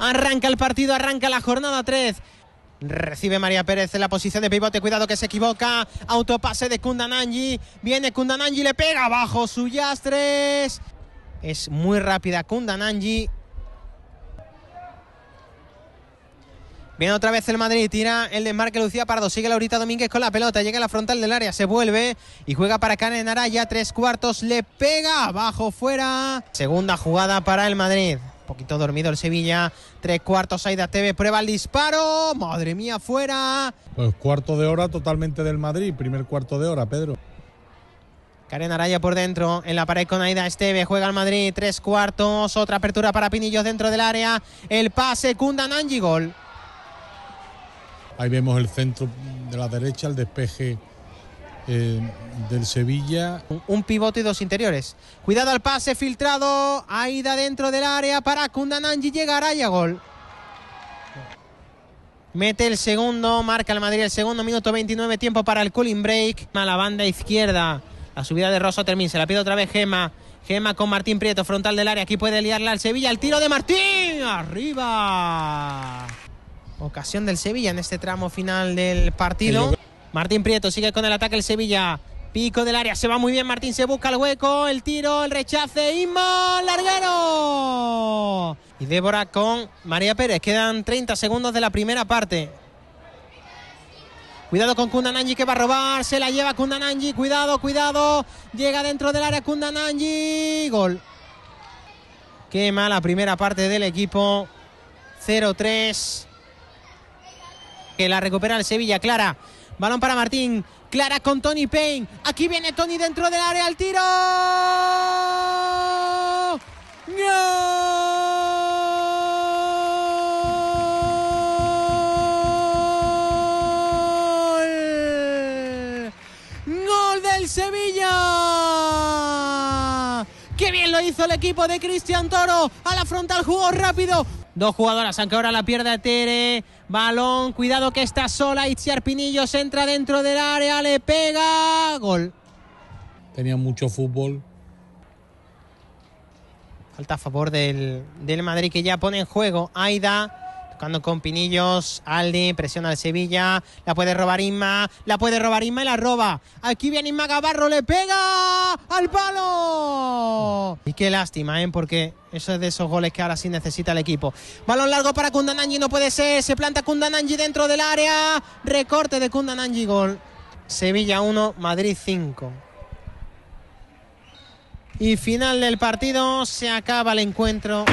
Arranca el partido, arranca la jornada 3. Recibe María Pérez en la posición de pivote. Cuidado que se equivoca. Autopase de Kundananji. Viene Kundananji, le pega abajo 3. Es muy rápida Kundananji. Viene otra vez el Madrid, tira el desmarque Lucía Pardo, sigue Laurita Domínguez con la pelota, llega a la frontal del área, se vuelve y juega para Karen Araya, tres cuartos, le pega abajo, fuera. Segunda jugada para el Madrid poquito dormido el Sevilla. Tres cuartos, Aida TV prueba el disparo. Madre mía, fuera. Pues cuarto de hora totalmente del Madrid, primer cuarto de hora, Pedro. Karen Araya por dentro, en la pared con Aida Esteve, juega el Madrid, tres cuartos, otra apertura para Pinillos dentro del área, el pase, Kunda Nanji gol. Ahí vemos el centro de la derecha, el despeje eh, del Sevilla. Un, pivote y dos interiores. Cuidado al pase filtrado. Aida dentro del área para Kundananji. Llega a gol. Mete el segundo, marca el Madrid el segundo, minuto 29, tiempo para el cooling break. A la banda izquierda, la subida de Rosso termina, se la pide otra vez Gema. Gema con Martín Prieto, frontal del área, aquí puede liarla al Sevilla, el tiro de Martín, arriba. Ocasión del Sevilla en este tramo final del partido. Martín Prieto sigue con el ataque el Sevilla. Pico del área, se va muy bien Martín, se busca el hueco, el tiro, el rechace, Isma, larguero. Y Débora con María Pérez, quedan 30 segundos de la primera parte. Cuidado con Kundananji que va a robar, se la lleva Kundananji, cuidado, cuidado, llega dentro del área Kundananji, gol. Qué mala primera parte del equipo, 0-3, que la recupera el Sevilla, Clara. Balón para Martín. Clara con Tony Payne. Aquí viene Tony dentro del área al tiro. ¡Gol! ¡Gol del Sevilla! ¡Qué bien lo hizo el equipo de Cristian Toro! A la frontal jugó rápido. Dos jugadoras, aunque ahora la pierda Tere. Balón, cuidado que está sola. Itziar Pinillos entra dentro del área, le pega. Gol. Tenía mucho fútbol. Falta a favor del, del Madrid que ya pone en juego. Aida. Tocando con Pinillos, Aldi, presiona al Sevilla, la puede robar Inma, la puede robar Inma y la roba. Aquí viene Inma Gavarro le pega al palo. Y qué lástima, ¿eh? porque eso es de esos goles que ahora sí necesita el equipo. Balón largo para Kundananji, no puede ser. Se planta Kundananji dentro del área. Recorte de Kundananji, gol. Sevilla 1, Madrid 5. Y final del partido, se acaba el encuentro.